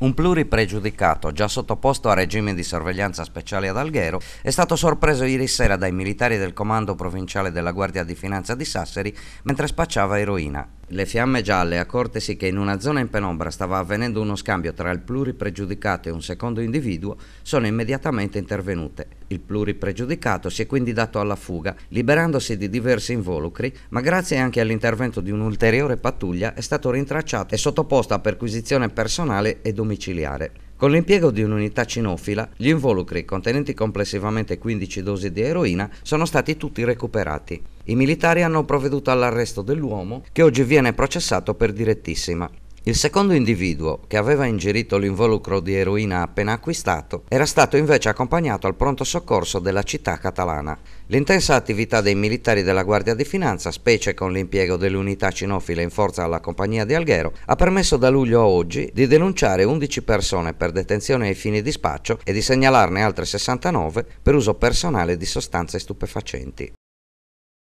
Un pluripregiudicato, già sottoposto a regime di sorveglianza speciale ad Alghero, è stato sorpreso ieri sera dai militari del comando provinciale della Guardia di Finanza di Sassari mentre spacciava eroina. Le fiamme gialle, accortesi che in una zona in penombra stava avvenendo uno scambio tra il pluripregiudicato e un secondo individuo, sono immediatamente intervenute. Il pluripregiudicato si è quindi dato alla fuga, liberandosi di diversi involucri, ma grazie anche all'intervento di un'ulteriore pattuglia è stato rintracciato e sottoposto a perquisizione personale e domiciliare. Con l'impiego di un'unità cinofila, gli involucri, contenenti complessivamente 15 dosi di eroina, sono stati tutti recuperati. I militari hanno provveduto all'arresto dell'uomo, che oggi viene processato per direttissima. Il secondo individuo, che aveva ingerito l'involucro di eroina appena acquistato, era stato invece accompagnato al pronto soccorso della città catalana. L'intensa attività dei militari della Guardia di Finanza, specie con l'impiego delle unità cinofile in forza alla compagnia di Alghero, ha permesso da luglio a oggi di denunciare 11 persone per detenzione ai fini di spaccio e di segnalarne altre 69 per uso personale di sostanze stupefacenti.